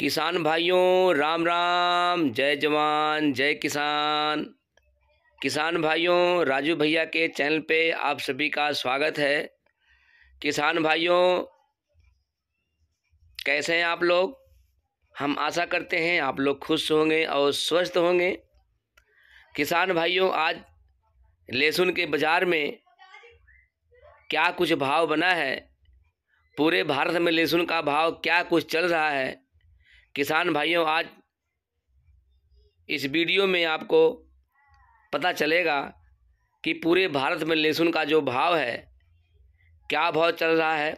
किसान भाइयों राम राम जय जवान जय किसान किसान भाइयों राजू भैया के चैनल पे आप सभी का स्वागत है किसान भाइयों कैसे हैं आप लोग हम आशा करते हैं आप लोग खुश होंगे और स्वस्थ होंगे किसान भाइयों आज लहसुन के बाज़ार में क्या कुछ भाव बना है पूरे भारत में लहसुन का भाव क्या कुछ चल रहा है किसान भाइयों आज इस वीडियो में आपको पता चलेगा कि पूरे भारत में लहसुन का जो भाव है क्या भाव चल रहा है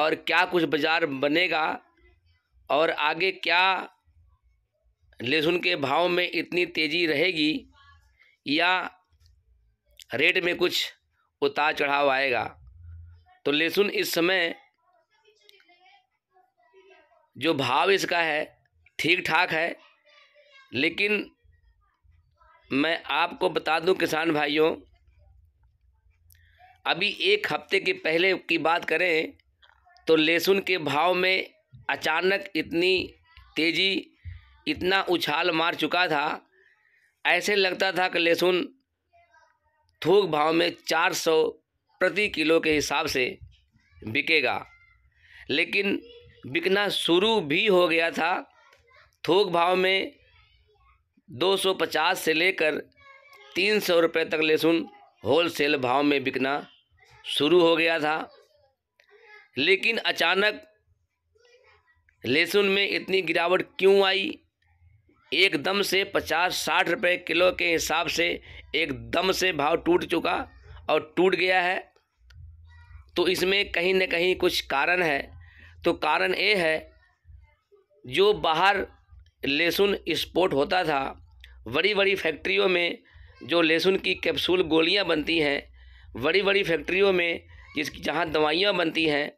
और क्या कुछ बाज़ार बनेगा और आगे क्या लहसुन के भाव में इतनी तेज़ी रहेगी या रेट में कुछ उतार चढ़ाव आएगा तो लहसुन इस समय जो भाव इसका है ठीक ठाक है लेकिन मैं आपको बता दूं किसान भाइयों अभी एक हफ्ते के पहले की बात करें तो लहसुन के भाव में अचानक इतनी तेज़ी इतना उछाल मार चुका था ऐसे लगता था कि लहसुन थोक भाव में 400 प्रति किलो के हिसाब से बिकेगा लेकिन बिकना शुरू भी हो गया था थोक भाव में 250 से लेकर 300 रुपए तक लहसुन होलसेल भाव में बिकना शुरू हो गया था लेकिन अचानक लहसुन में इतनी गिरावट क्यों आई एकदम से पचास साठ रुपए किलो के हिसाब से एकदम से भाव टूट चुका और टूट गया है तो इसमें कहीं ना कहीं कुछ कारण है तो कारण ये है जो बाहर लहसुन इस्पोर्ट होता था बड़ी बड़ी फैक्ट्रियों में जो लहसुन की कैप्सूल गोलियां बनती हैं बड़ी बड़ी फैक्ट्रियों में जिस जहाँ दवाइयाँ बनती हैं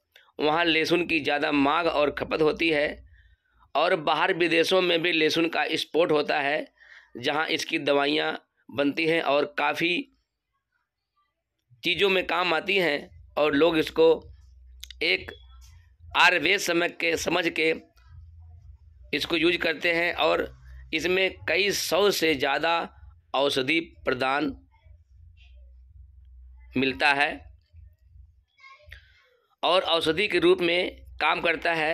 वहाँ लहसुन की ज़्यादा मांग और खपत होती है और बाहर विदेशों में भी लहसुन का स्पोर्ट होता है जहाँ इसकी दवाइयाँ बनती हैं और काफ़ी चीज़ों में काम आती हैं और लोग इसको एक आयुर्वेद समय समझ के समझ के इसको यूज करते हैं और इसमें कई सौ से ज़्यादा औषधि प्रदान मिलता है और औषधि के रूप में काम करता है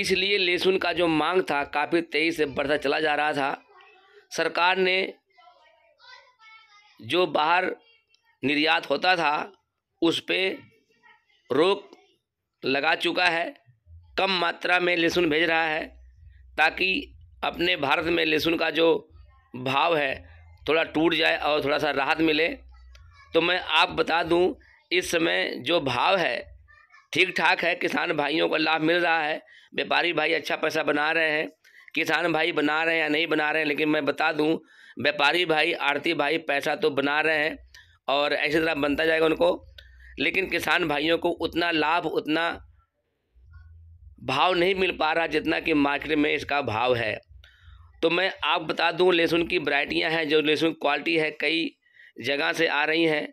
इसलिए लहसुन का जो मांग था काफ़ी तेज़ी से बढ़ता चला जा रहा था सरकार ने जो बाहर निर्यात होता था उस पर रोक लगा चुका है कम मात्रा में लहसुन भेज रहा है ताकि अपने भारत में लहसुन का जो भाव है थोड़ा टूट जाए और थोड़ा सा राहत मिले तो मैं आप बता दूं इस समय जो भाव है ठीक ठाक है किसान भाइयों को लाभ मिल रहा है व्यापारी भाई अच्छा पैसा बना रहे हैं किसान भाई बना रहे हैं या नहीं बना रहे हैं लेकिन मैं बता दूं व्यापारी भाई आरती भाई पैसा तो बना रहे हैं और ऐसी तरह बनता जाएगा उनको लेकिन किसान भाइयों को उतना लाभ उतना भाव नहीं मिल पा रहा जितना कि मार्केट में इसका भाव है तो मैं आप बता दूं लहसुन की वरायटियाँ हैं जो लहसुन क्वालिटी है कई जगह से आ रही हैं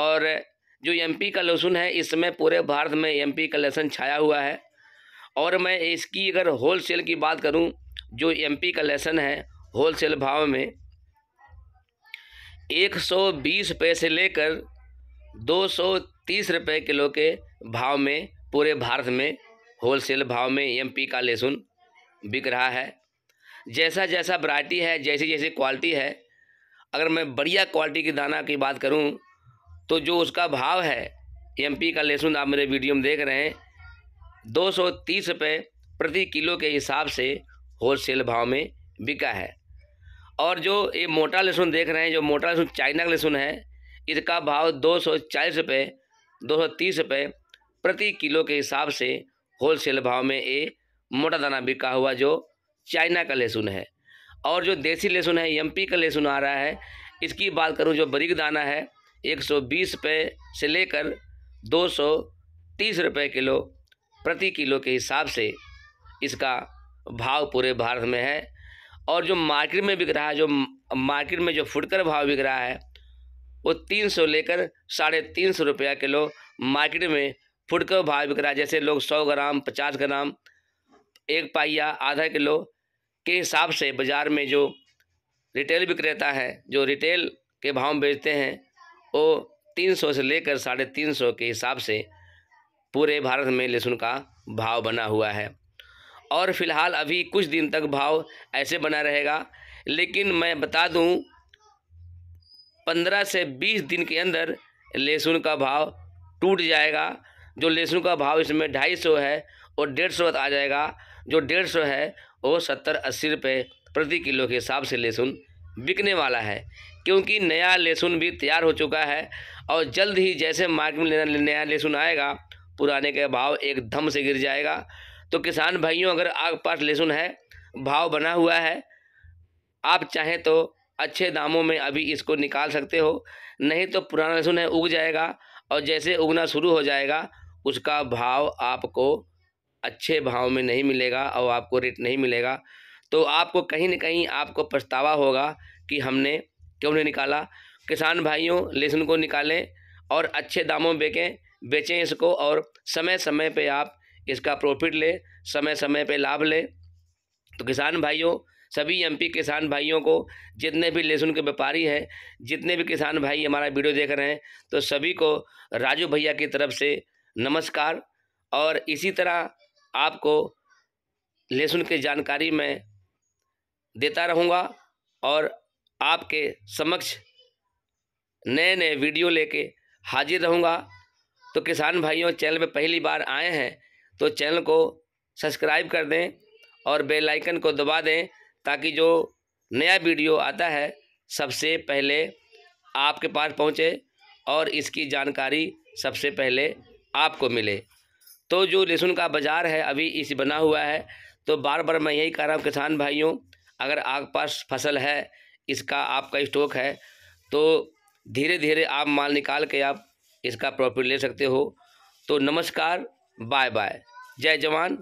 और जो एमपी का लहसुन है इस समय पूरे भारत में एमपी का लहसुन छाया हुआ है और मैं इसकी अगर होल सेल की बात करूं जो एमपी का लहसुन है होल सेल भाव में एक सौ बीस रुपये से लेकर 230 रुपए किलो के भाव में पूरे भारत में होलसेल भाव में एमपी का लहसुन बिक रहा है जैसा जैसा वरायटी है जैसी जैसी क्वालिटी है अगर मैं बढ़िया क्वालिटी की दाना की बात करूं तो जो उसका भाव है एमपी का लहसुन आप मेरे वीडियो में देख रहे हैं दो सौ तीस रुपये प्रति किलो के हिसाब से होलसेल भाव में बिका है और जो ये मोटा लहसुन देख रहे हैं जो मोटा लहसुन चाइना का लहसुन है इसका भाव दो सौ चालीस रुपये दो सौ तीस रुपये प्रति किलो के हिसाब से होलसेल भाव में ये मोटा दाना बिका हुआ जो चाइना का लहसुन है और जो देसी लहसुन है एमपी का लहसुन आ रहा है इसकी बात करूँ जो बरीक दाना है एक सौ बीस रुपये से लेकर दो सौ तीस रुपये किलो प्रति किलो के हिसाब से इसका भाव पूरे भारत में है और जो मार्केट में बिक रहा है जो मार्केट में जो फुटकर भाव बिक रहा है वो तीन सौ लेकर साढ़े तीन सौ रुपया किलो मार्केट में फूड का भाव बिक रहा है जैसे लोग सौ ग्राम पचास ग्राम एक पाइया आधा किलो के हिसाब से बाज़ार में जो रिटेल विक्रेता है जो रिटेल के भाव बेचते हैं वो तीन सौ से लेकर साढ़े तीन सौ के हिसाब से पूरे भारत में लहसुन का भाव बना हुआ है और फिलहाल अभी कुछ दिन तक भाव ऐसे बना रहेगा लेकिन मैं बता दूं पंद्रह से बीस दिन के अंदर लहसुन का भाव टूट जाएगा जो लहसुन का भाव इसमें ढाई सौ है और डेढ़ सौ आ जाएगा जो डेढ़ सौ है वो सत्तर अस्सी रुपये प्रति किलो के हिसाब से लहसुन बिकने वाला है क्योंकि नया लहसुन भी तैयार हो चुका है और जल्द ही जैसे मार्केट में नया लहसुन आएगा पुराने का भाव एकदम से गिर जाएगा तो किसान भाइयों अगर आपके पास लहसुन है भाव बना हुआ है आप चाहें तो अच्छे दामों में अभी इसको निकाल सकते हो नहीं तो पुराना लहसुन है उग जाएगा और जैसे उगना शुरू हो जाएगा उसका भाव आपको अच्छे भाव में नहीं मिलेगा और आपको रेट नहीं मिलेगा तो आपको कहीं ना कहीं आपको पछतावा होगा कि हमने क्यों नहीं निकाला किसान भाइयों लहसुन को निकालें और अच्छे दामों में बेचें बेचें इसको और समय समय पे आप इसका प्रॉफिट लें समय समय पे लाभ लें तो किसान भाइयों सभी एमपी किसान भाइयों को जितने भी लहसुन के व्यापारी हैं जितने भी किसान भाई हमारा वीडियो देख रहे हैं तो सभी को राजू भैया की तरफ से नमस्कार और इसी तरह आपको लहसुन की जानकारी मैं देता रहूँगा और आपके समक्ष नए नए वीडियो लेके हाजिर रहूँगा तो किसान भाइयों चैनल पर पहली बार आए हैं तो चैनल को सब्सक्राइब कर दें और बेल आइकन को दबा दें ताकि जो नया वीडियो आता है सबसे पहले आपके पास पहुंचे और इसकी जानकारी सबसे पहले आपको मिले तो जो लहसुन का बाज़ार है अभी इस बना हुआ है तो बार बार मैं यही कह रहा हूँ किसान भाइयों अगर आपके पास फसल है इसका आपका स्टॉक है तो धीरे धीरे आप माल निकाल के आप इसका प्रॉफिट ले सकते हो तो नमस्कार बाय बाय जय जवान